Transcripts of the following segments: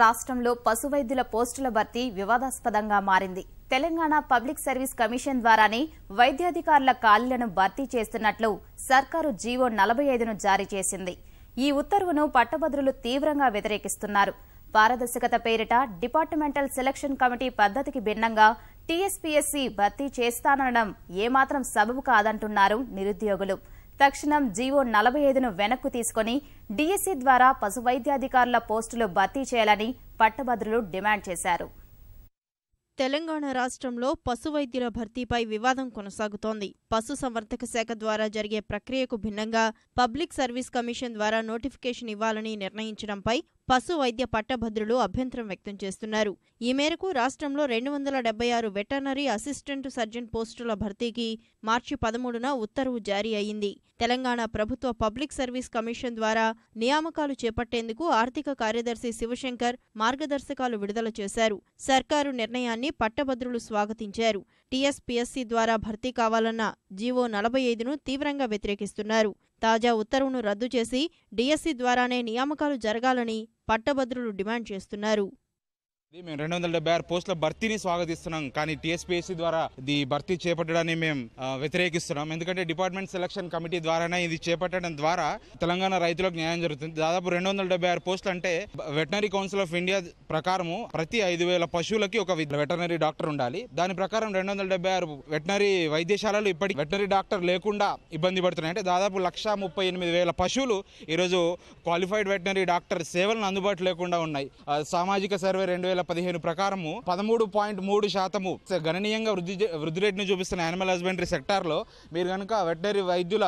రాష్ట్రంలో పశువైద్యుల పోస్టుల భర్తీ వివాదాస్పదంగా మారింది తెలంగాణ పబ్లిక్ సర్వీస్ కమిషన్ ద్వారానే వైద్యాధికారుల ఖాళీలను భర్తీ చేస్తున్నట్లు సర్కారు జీవో నలభై ఐదును జారీ చేసింది ఈ ఉత్తర్వును పట్టభద్రులు తీవ్రంగా వ్యతిరేకిస్తున్నారు పారదర్శకత పేరిట డిపార్ట్మెంటల్ సెలక్షన్ కమిటీ పద్దతికి భిన్నంగా టీఎస్పీఎస్సీ భర్తీ చేస్తానడం ఏమాత్రం సబబు కాదంటున్నారు నిరుద్యోగులు తక్షణం జీవో నలభై ఐదును వెనక్కు తీసుకుని డీఎస్సీ ద్వారా పశు వైద్యాధికారుల పోస్టులు భర్తీ చేయాలని పట్టభద్రులు డిమాండ్ చేశారు తెలంగాణ రాష్ట్రంలో పశు వైద్యుల భర్తీపై వివాదం కొనసాగుతోంది పశు సంవర్ధక శాఖ ద్వారా జరిగే ప్రక్రియకు భిన్నంగా పబ్లిక్ సర్వీస్ కమిషన్ ద్వారా నోటిఫికేషన్ ఇవ్వాలని నిర్ణయించడంపై పశు వైద్య పట్టభద్రులు అభ్యంతరం వ్యక్తం చేస్తున్నారు ఈ మేరకు రాష్ట్రంలో రెండు వందల డెబ్బై ఆరు వెటర్నరీ అసిస్టెంట్ సర్జన్ పోస్టుల భర్తీకి మార్చి పదమూడున ఉత్తర్వు జారీ అయింది తెలంగాణ ప్రభుత్వ పబ్లిక్ సర్వీస్ కమిషన్ ద్వారా నియామకాలు చేపట్టేందుకు ఆర్థిక కార్యదర్శి శివశంకర్ మార్గదర్శకాలు విడుదల చేశారు సర్కారు నిర్ణయాన్ని పట్టభద్రులు స్వాగతించారు టీఎస్పీఎస్సీ ద్వారా భర్తీ కావాలన్న జీవో నలభై ఐదును తీవ్రంగా వ్యతిరేకిస్తున్నారు తాజా ఉత్తర్వును రద్దు చేసి డిఎస్సీ ద్వారానే నియామకాలు జరగాలని పట్టభద్రులు డిమాండ్ చేస్తున్నారు మేము రెండు వందల డెబ్బై ఆరు పోస్టుల భర్తీని స్వాగతిస్తున్నాం కానీ టీఎస్పీఎస్సీ ద్వారా ఈ భర్తీ చేపట్టడాన్ని మేము వ్యతిరేకిస్తున్నాం ఎందుకంటే డిపార్ట్మెంట్ సెలక్షన్ కమిటీ ద్వారానే ఇది చేపట్టడం ద్వారా తెలంగాణ రైతులకు న్యాయం జరుగుతుంది దాదాపు రెండు వందల డెబ్బై ఆరు పోస్టులు అంటే వెటనరీ కౌన్సిల్ ఆఫ్ ఇండియా ప్రకారము ప్రతి ఐదు వేల పశువులకి ఒక వెటనరీ డాక్టర్ ఉండాలి దాని ప్రకారం రెండు వందల డెబ్బై ఆరు వెటనరీ వైద్యశాలలు ఇప్పటికి వెటనరీ డాక్టర్ లేకుండా ఇబ్బంది పడుతున్నాయి అంటే దాదాపు లక్ష ముప్పై ఎనిమిది వేల పశువులు ఈరోజు క్వాలిఫైడ్ వెటనరీ డాక్టర్ సేవలను అందుబాటు లేకుండా ఉన్నాయి సామాజిక సర్వే రెండు వేల వేల పదిహేను ప్రకారము పదమూడు పాయింట్ మూడు శాతము గణనీయంగా వృద్ధి వృద్ధి రేటును చూపిస్తున్న యానిమల్ హస్బెండరీ సెక్టార్లో మీరు కనుక వెటనరీ వైద్యుల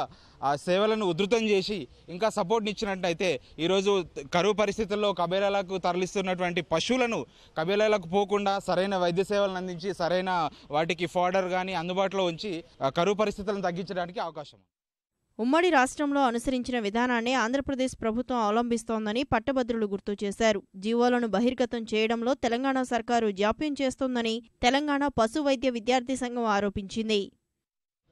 సేవలను ఉధృతం చేసి ఇంకా సపోర్ట్ని ఇచ్చినట్టయితే ఈరోజు కరువు పరిస్థితుల్లో కబేలాలకు తరలిస్తున్నటువంటి పశువులను కబేలాలకు పోకుండా సరైన వైద్య సేవలను అందించి సరైన వాటికి ఫోర్డర్ కానీ అందుబాటులో ఉంచి కరువు పరిస్థితులను తగ్గించడానికి అవకాశం ఉమ్మడి రాష్ట్రంలో అనుసరించిన విధానాన్ని ఆంధ్రప్రదేశ్ ప్రభుత్వం అవలంబిస్తోందని పట్టభద్రులు గుర్తు చేశారు జీవోలను బహిర్గతం చేయడంలో తెలంగాణ సర్కారు జాప్యం చేస్తోందని తెలంగాణ పశు వైద్య విద్యార్థి సంఘం ఆరోపించింది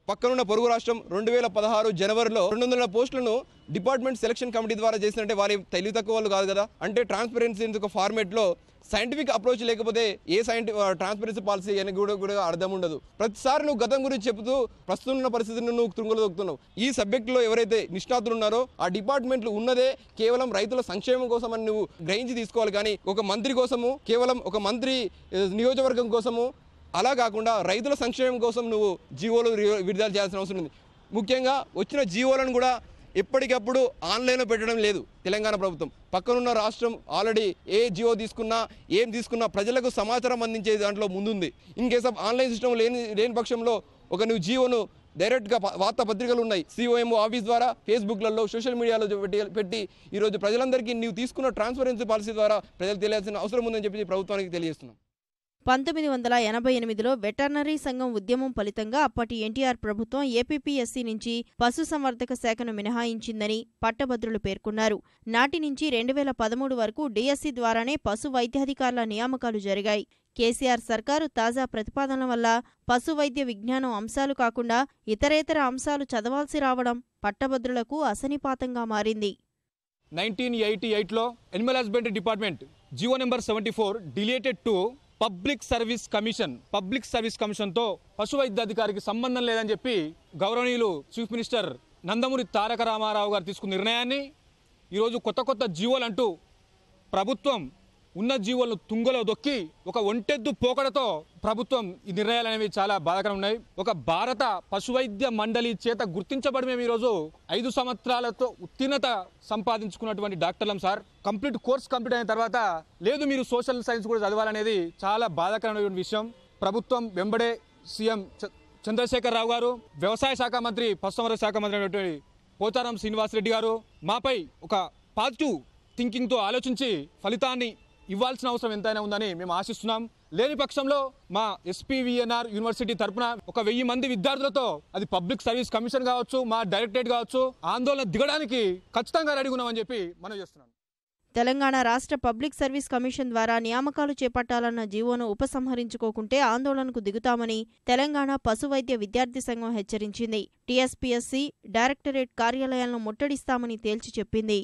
పక్కనున్న పొరుగు రాష్ట్రం రెండు వేల పదహారు జనవరిలో రెండు వందల పోస్టులను డిపార్ట్మెంట్ సెలక్షన్ కమిటీ ద్వారా చేసినట్టే వారి తెలివి తక్కువ వాళ్ళు కాదు కదా అంటే ట్రాన్స్పరెన్సీ ఒక ఫార్మేట్లో సైంటిఫిక్ అప్రోచ్ లేకపోతే ఏ సైంటి ట్రాన్స్పరెన్సీ పాలసీ అని కూడా కూడా అర్థం ఉండదు ప్రతిసారి నువ్వు గతం గురించి చెబుతూ ప్రస్తుతం ఉన్న పరిస్థితిని నువ్వు తృంగులు దొక్కుతున్నావు ఈ సబ్జెక్టులో ఎవరైతే నిష్ణాతులు ఉన్నారో ఆ డిపార్ట్మెంట్లు ఉన్నదే కేవలం రైతుల సంక్షేమం కోసం అని నువ్వు గ్రహించి తీసుకోవాలి కానీ ఒక మంత్రి కోసము కేవలం ఒక మంత్రి నియోజకవర్గం కోసము అలా కాకుండా రైతుల సంక్షేమం కోసం నువ్వు జీవోలు విడుదల చేయాల్సిన అవసరం ఉంది ముఖ్యంగా వచ్చిన జీవోలను కూడా ఎప్పటికప్పుడు ఆన్లైన్లో పెట్టడం లేదు తెలంగాణ ప్రభుత్వం పక్కనున్న రాష్ట్రం ఆల్రెడీ ఏ జియో తీసుకున్నా ఏం తీసుకున్నా ప్రజలకు సమాచారం అందించే దాంట్లో ముందుంది in case of online system లేని లేని పక్షంలో ఒక నువ్వు జియోను డైరెక్ట్గా వార్తాపత్రికలు ఉన్నాయి సిఓఎంఓ ఆఫీస్ ద్వారా ఫేస్బుక్లలో సోషల్ మీడియాలో పెట్టి ఈరోజు ప్రజలందరికీ నువ్వు తీసుకున్న ట్రాన్స్పరెన్సీ పాలసీ ద్వారా ప్రజలు తెలియాల్సిన అవసరం ఉందని చెప్పి ప్రభుత్వానికి తెలియజేస్తున్నాం పంతొమ్మిది వందల ఎనభై ఎనిమిదిలో వెటర్నరీ సంఘం ఉద్యమం ఫలితంగా అప్పటి ఎన్టీఆర్ ప్రభుత్వం ఏపీపీఎస్సీ నుంచి పశుసంవర్ధక శాఖను మినహాయించిందని పట్టభద్రులు పేర్కొన్నారు నాటి నుంచి రెండు వేల పదమూడు వరకు డీఎస్సీ ద్వారానే పశు వైద్యాధికారుల నియామకాలు జరిగాయి కేసీఆర్ సర్కారు తాజా ప్రతిపాదనల వల్ల పశు వైద్య విజ్ఞానం అంశాలు కాకుండా ఇతరేతర అంశాలు చదవాల్సి రావడం పట్టభద్రులకు అసనిపాతంగా మారింది నైన్టీన్ ఎయిటీ ఎయిట్లో animal husbandry department GO number seventy four deleted to public service commission public service commission పశు వైద్యాధికారికి సంబంధం లేదని చెప్పి గౌరవనీయులు చీఫ్ మినిస్టర్ నందమూరి తారక రామారావు గారు తీసుకున్న నిర్ణయాన్ని ఈరోజు కొత్త కొత్త జీవోలు అంటూ ప్రభుత్వం ఉన్న జీవులను తుంగలో దొక్కి ఒక ఒంటెద్దు పోకడతో ప్రభుత్వం ఈ నిర్ణయాలు అనేవి చాలా బాధకరం ఉన్నాయి ఒక భారత పశువైద్య మండలి చేత గుర్తించబడమే ఈ ఈరోజు ఐదు సంవత్సరాలతో ఉత్తీర్ణత సంపాదించుకున్నటువంటి డాక్టర్లం సార్ కంప్లీట్ కోర్స్ కంప్లీట్ అయిన తర్వాత లేదు మీరు సోషల్ సైన్స్ కూడా చదవాలనేది చాలా బాధాకరమైన విషయం ప్రభుత్వం వెంబడే సీఎం చంద్రశేఖరరావు రావు గారు వ్యవసాయ శాఖ మంత్రి పశువర శాఖ మంత్రి అయినటువంటి పోచారం శ్రీనివాసరెడ్డి గారు మాపై ఒక పాజిటివ్ థింకింగ్తో ఆలోచించి ఫలితాన్ని ఇవ్వాల్సిన అవసరం ఎంతైనా ఉందని మేము ఆశిస్తున్నాం లేని పక్షంలో మా ఎస్పీవిఎన్ఆర్ యూనివర్సిటీ తరఫున ఒక వెయ్యి మంది విద్యార్థులతో అది పబ్లిక్ సర్వీస్ కమిషన్ కావచ్చు మా డైరెక్టరేట్ కావచ్చు ఆందోళన దిగడానికి ఖచ్చితంగా రెడీ ఉన్నామని చెప్పి మనం చేస్తున్నాం తెలంగాణ రాష్ట్ర పబ్లిక్ సర్వీస్ కమిషన్ ద్వారా నియామకాలు చేపట్టాలన్న జీవోను ఉపసంహరించుకోకుంటే ఆందోళనకు దిగుతామని తెలంగాణ పశు వైద్య విద్యార్థి సంఘం హెచ్చరించింది టీఎస్పీఎస్సీ డైరెక్టరేట్ కార్యాలయాలను ముట్టడిస్తామని తేల్చి చెప్పింది